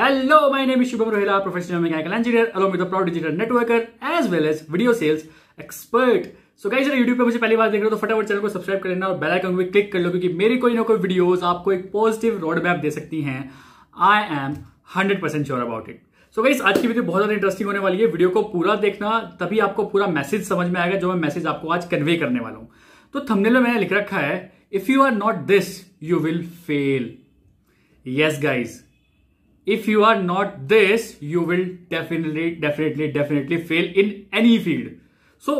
Hello, my name is Shubham Rohila, professional mechanical engineer along with a proud digital networker as well as video sales expert. So guys अगर YouTube पे मुझे पहली बार देख रहे हो तो फटाफट चैनल को सब्सक्राइब कर लेना और बेल आइकन भी क्लिक कर लो क्योंकि मेरी कोई ना कोई वीडियोस आपको एक पॉजिटिव रोड मैप दे सकती हैं I am 100% percent sure about it so guys आज की वीडियो बहुत ज्यादा इंटरेस्टिंग होने वाली है वीडियो को पूरा देखना तभी आपको पूरा मैसेज समझ में आएगा जो मैं मैसेज आपको आज कन्वे करने वाला हूँ तो थंबनेल में मैंने लिख रखा है if you are not this you will fail yes guys if you are not this you will definitely definitely definitely fail in any field so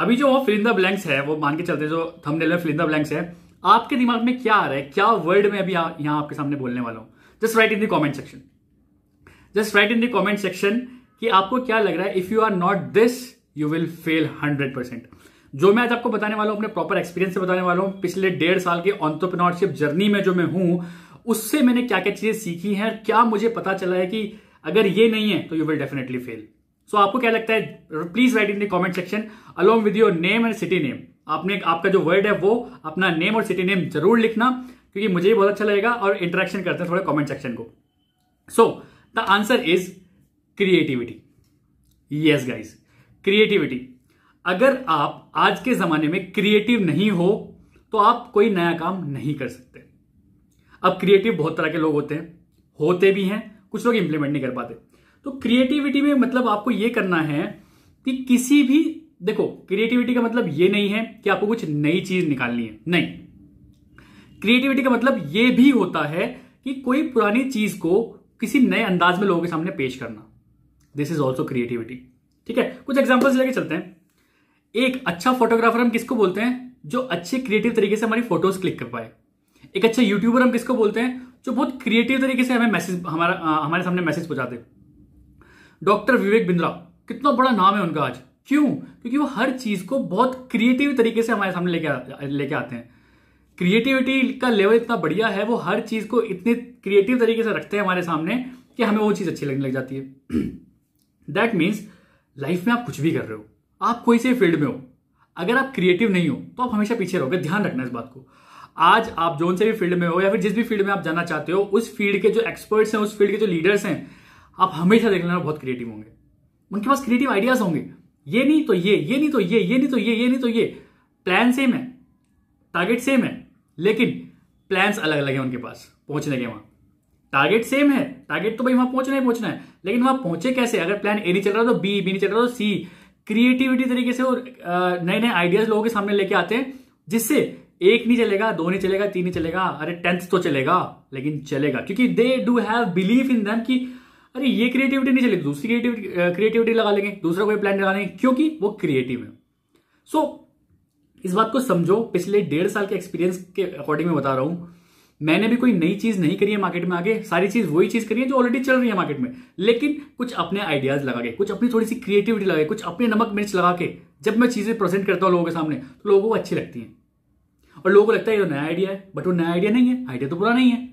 अभी जो फिल इन द ब्लैंक्स है वो मान के चलते जो थंबनेल में फिल इन द ब्लैंक्स है आपके दिमाग में क्या आ रहा है क्या वर्ड में अभी यहां, आपके सामने बोलने वाला हूं just write in the comment section just write in the comment section कि आपको क्या लग रहा है if you are not this you will fail hundred percent जो मैं आज आपको बताने वाला हूं अपने प्रॉपर एक्सपीरियंस से बताने वाला हूं पिछले डेढ़ साल के ऑन्टरप्रिनोरशिप जर्नी में जो मैं हूं उससे मैंने क्या क्या चीजें सीखी हैं क्या मुझे पता चला है कि अगर ये नहीं है तो you will definitely fail so आपको क्या लगता है please write in the comment section along with your name and city name आपने आपका जो वर्ड है वो अपना नेम और सिटी नेम जरूर लिखना क्योंकि मुझे बहुत अच्छा लगेगा और इंटरेक्शन करते हैं थोड़े कॉमेंट सेक्शन को so the answer is creativity yes guys creativity अगर आप आज के जमाने में क्रिएटिव नहीं हो तो आप कोई नया काम नहीं कर सकते अब क्रिएटिव बहुत तरह के लोग होते हैं होते भी हैं कुछ लोग इंप्लीमेंट नहीं कर पाते तो क्रिएटिविटी में मतलब आपको यह करना है कि किसी भी देखो क्रिएटिविटी का मतलब ये नहीं है कि आपको कुछ नई चीज निकालनी है नहीं क्रिएटिविटी का मतलब ये भी होता है कि कोई पुरानी चीज को किसी नए अंदाज में लोगों के सामने पेश करना दिस इज ऑल्सो क्रिएटिविटी ठीक है कुछ एग्जाम्पल्स लेके चलते हैं एक अच्छा फोटोग्राफर हम किसको बोलते हैं जो अच्छे क्रिएटिव तरीके से हमारी फोटोज क्लिक कर पाए एक अच्छे यूट्यूबर हम किसको बोलते हैं जो बहुत क्रिएटिव तरीके से हमें मैसेज हमारा हमारे सामने मैसेज पहुंचाते डॉक्टर विवेक बिंद्रा कितना बड़ा नाम है उनका आज क्यों क्योंकि वो हर चीज को बहुत क्रिएटिव तरीके से हमारे सामने लेके लेके आते हैं क्रिएटिविटी का लेवल इतना बढ़िया है वो हर चीज को इतने क्रिएटिव तरीके से रखते हैं हमारे सामने कि हमें वो चीज अच्छी लगने लग जाती है दैट मीन्स लाइफ में आप कुछ भी कर रहे हो आप कोई से फील्ड में हो अगर आप क्रिएटिव नहीं हो तो आप हमेशा पीछे रहोगे ध्यान रखना इस बात को आज आप जोन से भी फील्ड में हो या फिर जिस भी फील्ड में आप जाना चाहते हो उस फील्ड के जो एक्सपर्ट्स हैं उस फील्ड के जो लीडर्स हैं आप हमेशा देख लेना बहुत क्रिएटिव होंगे उनके पास क्रिएटिव आइडियाज होंगे ये नहीं तो ये ये नहीं तो ये ये नहीं तो ये ये नहीं तो ये प्लान सेम है टारगेट सेम है लेकिन प्लान अलग अलग है उनके पास पहुंचने के वहां टारगेट सेम है टारगेट तो भाई वहां पहुंचना ही पहुंचना है लेकिन वहां पहुंचे कैसे अगर प्लान ए नहीं चल रहा तो बी बी नहीं चल रहा तो सी क्रिएटिविटी तरीके से और नए नए आइडियाज लोगों के सामने लेके आते हैं जिससे एक नहीं चलेगा दो नहीं चलेगा तीन नहीं चलेगा अरे टेंथ तो चलेगा लेकिन चलेगा क्योंकि they do have believe in them कि अरे ये क्रिएटिविटी नहीं चलेगी दूसरी क्रिएटिविटी क्रिएटिविटी लगा लेंगे दूसरा कोई प्लान लगा लेंगे क्योंकि वो क्रिएटिव है सो so, इस बात को समझो पिछले डेढ़ साल के एक्सपीरियंस के अकॉर्डिंग में बता रहा हूं मैंने भी कोई नई चीज नहीं करी है मार्केट में आगे सारी चीज वही चीज करी है जो ऑलरेडी चल रही है मार्केट में लेकिन कुछ अपने आइडियाज लगा के कुछ अपनी थोड़ी सी क्रिएटिविटी लगा के कुछ अपने नमक मिर्च लगा के जब मैं चीजें प्रेजेंट करता हूँ लोगों के सामने तो लोगों को अच्छी लगती है और लोगों को लगता है ये तो नया आइडिया है बट वो नया आइडिया नहीं है आइडिया तो पूरा नहीं है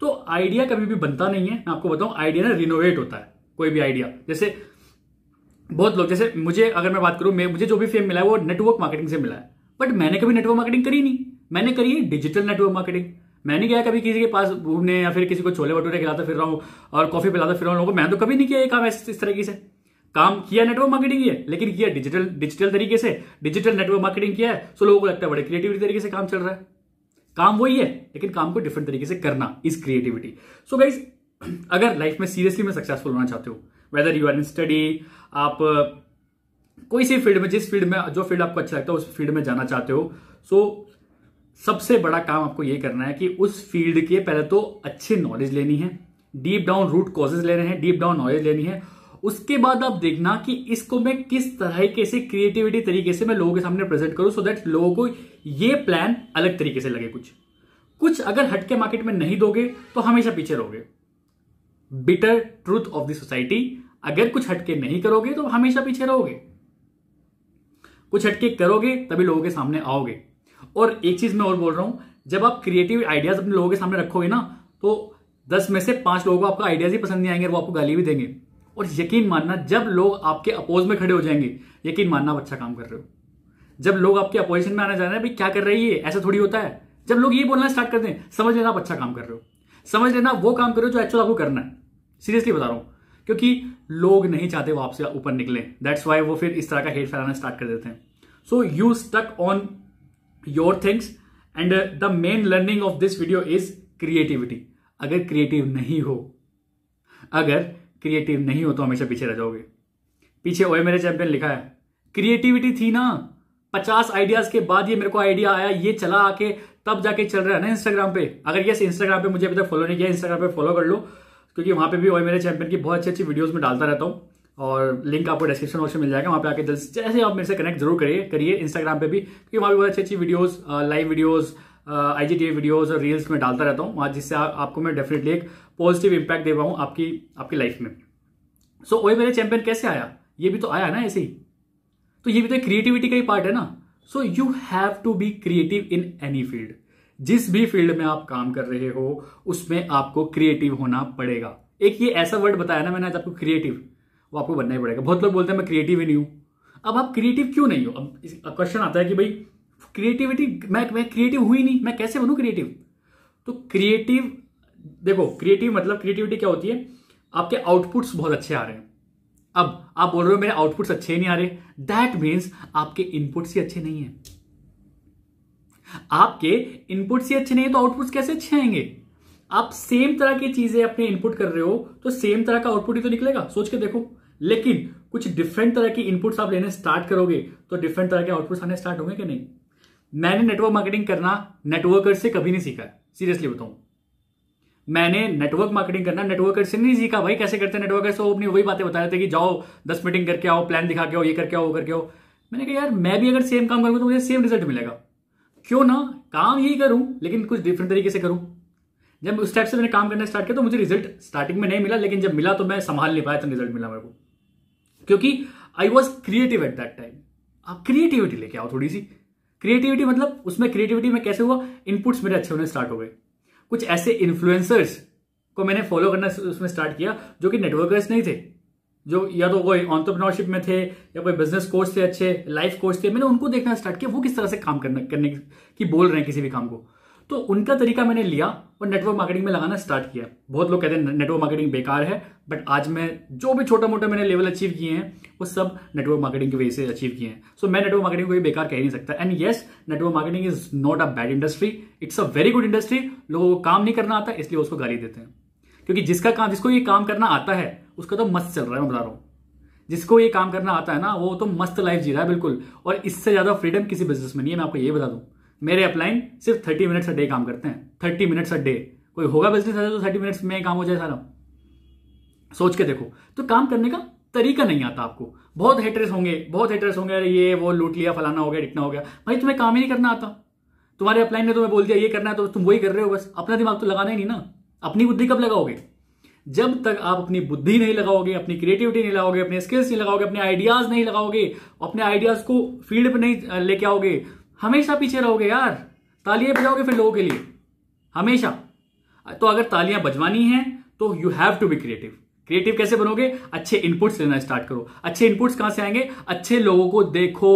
तो आइडिया कभी भी बनता नहीं है मैं आपको बताऊं आइडिया ना रिनोवेट होता है कोई भी आइडिया जैसे बहुत लोग जैसे मुझे अगर मैं बात करूं मैं मुझे जो भी फेम मिला है वो नेटवर्क मार्केटिंग से मिला है बट मैंने कभी नेटवर्क मार्केटिंग करी नहीं मैंने करी है डिजिटल नेटवर्क मार्केटिंग मैंने क्या कभी किसी के पास घूमने या फिर किसी को छोले भटूरे खिलाता फिर रहा हूँ और कॉफी पिलाता फिर रहा हूँ लोगों को मैंने तो कभी नहीं किया ये काम इस तरीके से काम किया नेटवर्क मार्केटिंग है लेकिन किया डिजिटल डिजिटल तरीके से डिजिटल नेटवर्क मार्केटिंग किया है सो लोगों को लगता है बड़े क्रिएटिविटी तरीके से काम चल रहा है काम वही है लेकिन काम को डिफरेंट तरीके से करना इज क्रिएटिविटी सो गाइज अगर लाइफ में सीरियसली में सक्सेसफुल होना चाहते हो whether you are in study आप कोई सी फील्ड में जिस फील्ड में जो फील्ड आपको अच्छा लगता है उस फील्ड में जाना चाहते हो सो सबसे बड़ा काम आपको यह करना है कि उस फील्ड के पहले तो अच्छी नॉलेज लेनी है डीप डाउन रूट कॉजेज लेने हैं डीप डाउन नॉलेज लेनी है उसके बाद आप देखना कि इसको मैं किस तरह कैसे क्रिएटिविटी तरीके से मैं लोगों के सामने प्रेजेंट करूं सो दैट लोगों को ये प्लान अलग तरीके से लगे कुछ कुछ अगर हटके मार्केट में नहीं दोगे तो हमेशा पीछे रहोगे bitter truth of the society अगर कुछ हटके नहीं करोगे तो हमेशा पीछे रहोगे कुछ हटके करोगे तभी लोगों के सामने आओगे और एक चीज मैं और बोल रहा हूं जब आप क्रिएटिव आइडियाज अपने लोगों के सामने रखोगे ना तो दस में से पांच लोगों को आपका आइडियाज ही पसंद नहीं आएंगे वो आपको गाली भी देंगे और यकीन मानना जब लोग आपके अपोज में खड़े हो जाएंगे यकीन मानना आप अच्छा काम कर रहे हो जब लोग आपके अपोजिशन में आने जा रहे हैं भाई क्या कर रही है ऐसा थोड़ी होता है जब लोग ये बोलना स्टार्ट करते हैं समझ लेना आप अच्छा काम कर रहे हो समझ लेना वो काम करो जो एक्चुअल आपको करना है सीरियसली बता रहा हूं क्योंकि लोग नहीं चाहते वो आपसे ऊपर निकले दैट्स वाई वो फिर इस तरह का हेट फैलाना स्टार्ट कर देते हैं so you stuck on your things and the main learning of this video is creativity अगर क्रिएटिव नहीं हो अगर क्रिएटिव नहीं हो तो हमेशा पीछे रह जाओगे पीछे ओए मेरे चैंपियन लिखा है क्रिएटिविटी थी ना पचास आइडियाज के बाद ये मेरे को आइडिया आया ये चला आके तब जाके चल रहा है ना इंस्टाग्राम पे अगर ये इंस्टाग्राम पे मुझे अभी तक फॉलो नहीं किया इंस्टाग्राम पे फॉलो कर लो क्योंकि वहां पे भी ओए मेरे चैंपियन की बहुत अच्छी अच्छी वीडियोस में डालता रहता हूँ और लिंक आपको डिस्क्रिप्शन बॉक्स में मिल जाएगा वहां पे आके जल्द जैसे आप मेरे से कनेक्ट जरूर करिए करिए इंस्टाग्राम पे भी क्योंकि वहां पर बहुत अच्छी अच्छी videos live videos I G videos और रील्स में डालता रहता हूँ वहाँ जिससे आपको मैं डेफिनेटली एक पॉजिटिव इम्पैक्ट दे पाऊँ आपकी आपकी लाइफ में सो so, वही मेरे चैंपियन कैसे आया ये भी तो आया ना ऐसे ही तो ये भी तो क्रिएटिविटी का ही पार्ट है ना so you have to be creative in any field जिस भी फील्ड में आप काम कर रहे हो उसमें आपको क्रिएटिव होना पड़ेगा एक ये ऐसा वर्ड बताया ना मैंने आज आपको क्रिएटिव वो आपको बनना ही पड़ेगा बहुत लोग बोलते हैं मैं क्रिएटिव ही नहीं हूं अब आप क्रिएटिव क्यों नहीं हो अब क्वेश्चन आता है कि भाई क्रिएटिविटी मैं मैं क्रिएटिव हुई नहीं मैं कैसे बनू क्रिएटिव तो क्रिएटिव देखो क्रिएटिव मतलब क्रिएटिविटी क्या होती है आपके आउटपुट्स बहुत अच्छे आ रहे हैं अब आप बोल रहे हो मेरे आउटपुट्स अच्छे नहीं आ रहे दैट मीन्स आपके इनपुट्स ही अच्छे नहीं है आपके इनपुट्स ही अच्छे नहीं है तो आउटपुट्स कैसे अच्छे आएंगे आप सेम तरह की चीजें अपने इनपुट कर रहे हो तो सेम तरह का आउटपुट ही तो निकलेगा सोच के देखो लेकिन कुछ डिफरेंट तरह की इनपुट्स आप लेने स्टार्ट करोगे तो डिफरेंट तरह के आउटपुट्स आने स्टार्ट होंगे कि नहीं मैंने नेटवर्क मार्केटिंग करना नेटवर्कर से कभी नहीं सीखा सीरियसली बताऊं मैंने नेटवर्क मार्केटिंग करना नेटवर्कर से नहीं सीखा भाई कैसे करते हैं नेटवर्कर से वो अपनी वही बातें बता रहे थे कि जाओ दस मीटिंग करके आओ प्लान दिखा के आओ ये करके आओ वो करके आओ मैंने कहा यार मैं भी अगर सेम काम करूंगा तो मुझे सेम रिजल्ट मिलेगा क्यों ना काम यही करूं लेकिन कुछ डिफरेंट तरीके से करूं जब उस टाइप से मैंने काम करना स्टार्ट किया तो मुझे रिजल्ट स्टार्टिंग में नहीं मिला लेकिन जब मिला तो मैं संभाल नहीं पाया तो रिजल्ट मिला मेरे को क्योंकि I was creative at that time आप क्रिएटिविटी लेके आओ थोड़ी सी क्रिएटिविटी मतलब उसमें क्रिएटिविटी में कैसे हुआ इनपुट्स मेरे अच्छे होने स्टार्ट हो गए कुछ ऐसे इन्फ्लुएंसर्स को मैंने फॉलो करना उसमें स्टार्ट किया जो कि नेटवर्कर्स नहीं थे जो या तो कोई ऑन्टरप्रनोरशिप में थे या कोई बिजनेस कोच थे अच्छे लाइफ कोच थे मैंने उनको देखना स्टार्ट किया वो किस तरह से काम करना करने की बोल रहे हैं किसी भी काम को तो उनका तरीका मैंने लिया और नेटवर्क मार्केटिंग में लगाना स्टार्ट किया बहुत लोग कहते हैं नेटवर्क मार्केटिंग बेकार है बट आज मैं जो भी छोटा मोटा मैंने लेवल अचीव किए हैं वो सब नेटवर्क मार्केटिंग की वजह से अचीव किए हैं सो so, मैं नेटवर्क मार्केटिंग को भी बेकार कह नहीं सकता and yes network marketing is not a bad industry it's a very good industry लोगों को काम नहीं करना आता इसलिए उसको गाली देते हैं क्योंकि जिसका काम जिसको ये काम करना आता है उसका तो मस्त चल रहा है मैं बता रहा हूँ जिसको ये काम करना आता है ना वो तो मस्त लाइफ जी रहा है बिल्कुल और इससे ज्यादा फ्रीडम किसी बिजनेस में नहीं है मैं आपको ये बता दूं मेरे अपलाइन सिर्फ थर्टी मिनट्स अ डे काम करते हैं थर्टी मिनट्स अ डे कोई होगा बिजनेस ऐसा तो थर्टी मिनट्स में काम हो जाए सारा सोच के देखो तो काम करने का तरीका नहीं आता आपको बहुत हेटरेस होंगे बहुत हेटरेस होंगे अरे ये वो लूट लिया फलाना हो गया टिकना हो गया भाई तुम्हें काम ही नहीं करना आता तुम्हारे अपलाइन ने तुम्हें बोल दिया ये करना है तो तुम वही कर रहे हो बस अपना दिमाग तो लगाना ही नहीं ना अपनी बुद्धि कब लगाओगे जब तक आप अपनी बुद्धि नहीं लगाओगे अपनी क्रिएटिविटी नहीं लगाओगे अपने स्किल्स नहीं लगाओगे अपने आइडियाज नहीं लगाओगे अपने आइडियाज को फील्ड पर नहीं लेके आओगे हमेशा पीछे रहोगे यार तालियां बजाओगे फिर लोगों के लिए हमेशा तो अगर तालियां बजवानी हैं तो you have to be creative creative कैसे बनोगे अच्छे इनपुट्स लेना स्टार्ट करो अच्छे इनपुट्स कहां से आएंगे अच्छे लोगों को देखो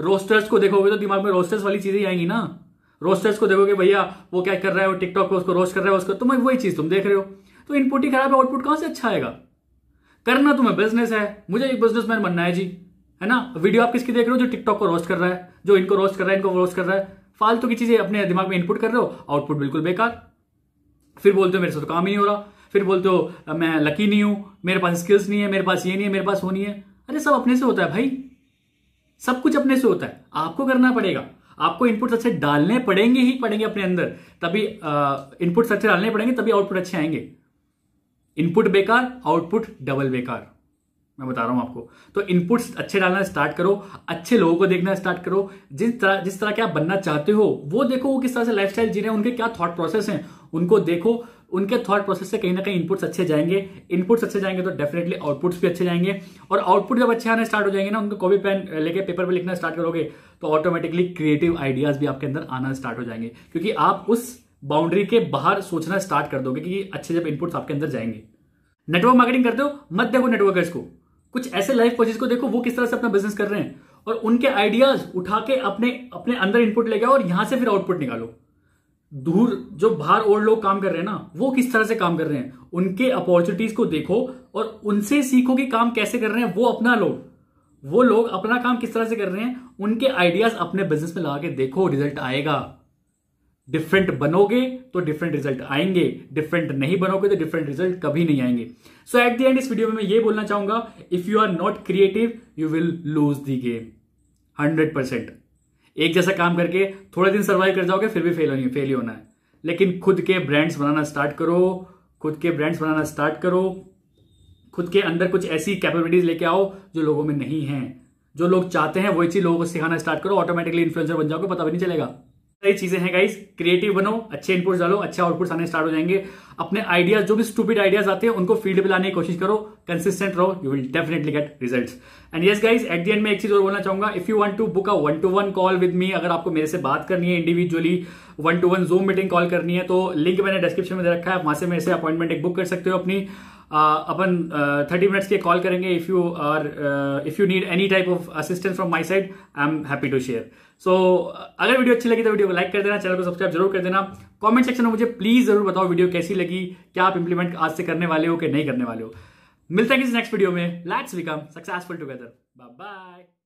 रोस्टर्स को देखोगे तो दिमाग में रोस्टर्स वाली चीजें आएंगी ना रोस्टर्स को देखोगे भैया वो क्या कर रहा है वो टिकटॉक पे उसको रोस्ट कर रहा है उसको तुम तो वही चीज तुम देख रहे हो तो इनपुट ही खराब है आउटपुट कहां से अच्छा आएगा करना तुम्हें बिजनेस है मुझे एक बिजनेसमैन बनना है जी है ना वीडियो आप किसकी देख रहे हो जो टिकटॉक को रोस्ट कर रहा है जो इनको रोस्ट कर रहा है इनको रोस्ट कर रहा है फालतू की चीजें अपने दिमाग में इनपुट कर रहे हो आउटपुट बिल्कुल बेकार फिर बोलते हो मेरे से तो काम ही नहीं हो रहा फिर बोलते हो मैं लकी नहीं हूं मेरे पास स्किल्स नहीं है मेरे पास ये नहीं है मेरे पास वो नहीं है अरे सब अपने से होता है भाई सब कुछ अपने से होता है आपको करना पड़ेगा आपको इनपुट अच्छे डालने पड़ेंगे ही पड़ेंगे अपने अंदर तभी इनपुट अच्छे डालने पड़ेंगे तभी आउटपुट अच्छे आएंगे इनपुट बेकार आउटपुट डबल बेकार मैं बता रहा हूं आपको तो इनपुट्स अच्छे डालना स्टार्ट करो अच्छे लोगों को देखना स्टार्ट करो जिस तरह जिस तरह के आप बनना चाहते हो वो देखो वो किस तरह से लाइफ स्टाइल जी रहे हैं उनके क्या थॉट प्रोसेस हैं उनको देखो उनके थॉट प्रोसेस से कहीं ना कहीं इनपुट्स अच्छे जाएंगे इनपुट्स अच्छे जाएंगे तो डेफिनेटली आउटपुट्स भी अच्छे जाएंगे और आउटपुट जब अच्छे आने स्टार्ट हो जाएंगे ना उनको कॉपी पेन लेके पेपर पर लिखना स्टार्ट करोगे तो ऑटोमेटिकली क्रिएटिव आइडियाज भी आपके अंदर आना स्टार्ट हो जाएंगे क्योंकि आप उस बाउंड्री के बाहर सोचना स्टार्ट कर दोगे कि अच्छे जब इनपुट्स आपके अंदर जाएंगे नेटवर्क मार्केटिंग करते हो मत देखो नेटवर्कर्स को कुछ ऐसे लाइफ कोचेज को देखो वो किस तरह से अपना बिजनेस कर रहे हैं और उनके आइडियाज उठा के अपने अपने अंदर इनपुट ले गया और यहां से फिर आउटपुट निकालो दूर जो बाहर और लोग काम कर रहे हैं ना वो किस तरह से काम कर रहे हैं उनके अपॉर्चुनिटीज को देखो और उनसे सीखो कि काम कैसे कर रहे हैं वो अपना लोग वो लोग अपना काम किस तरह से कर रहे हैं उनके आइडियाज अपने बिजनेस में लगा के देखो रिजल्ट आएगा डिफरेंट बनोगे तो डिफरेंट रिजल्ट आएंगे डिफरेंट नहीं बनोगे तो डिफरेंट रिजल्ट कभी नहीं आएंगे सो एट द एंड इस वीडियो में मैं ये बोलना चाहूंगा if you are not creative you will lose the game hundred percent एक जैसा काम करके थोड़े दिन सर्वाइव कर जाओगे फिर भी फेल होनी फेल ही होना है लेकिन खुद के ब्रांड्स बनाना स्टार्ट करो खुद के ब्रांड्स बनाना स्टार्ट करो खुद के अंदर कुछ ऐसी कैपेबिलिटीज लेके आओ जो लोगों में नहीं है जो लोग चाहते हैं वही चीज लोगों को सिखाना स्टार्ट करो ऑटोमेटिकली इन्फ्लुएंसर बन जाओगे पता भी नहीं चलेगा सारी चीजें हैं गाइस क्रिएटिव बनो अच्छे इनपुट्स डालो अच्छे आउटपुट्स आने स्टार्ट हो जाएंगे अपने आइडियाज जो भी स्टूपिड आइडियाज आते हैं उनको फील्ड पे लाने की कोशिश करो कंसिस्टेंट रहो you will definitely get results and yes guys at the end में एक चीज और बोलना चाहूंगा if you want to book a one to one call with me अगर आपको मेरे से बात करनी है individually one to one Zoom meeting call करनी है तो लिंक मैंने डिस्क्रिप्शन में दे रखा है वहां से मेरे से अपॉइंटमेंट एक बुक कर सकते हो अपनी अपन थर्टी मिनट्स के कॉल करेंगे if you are if you need any type of assistance from my side I am happy to share so so, अगर वीडियो अच्छी लगी तो वीडियो को लाइक कर देना चैनल को सब्सक्राइब जरूर कर देना कमेंट सेक्शन में मुझे प्लीज जरूर बताओ वीडियो कैसी लगी क्या आप इंप्लीमेंट आज से करने वाले हो कि नहीं करने वाले हो मिलते हैं किसी नेक्स्ट वीडियो में let's become successful together bye bye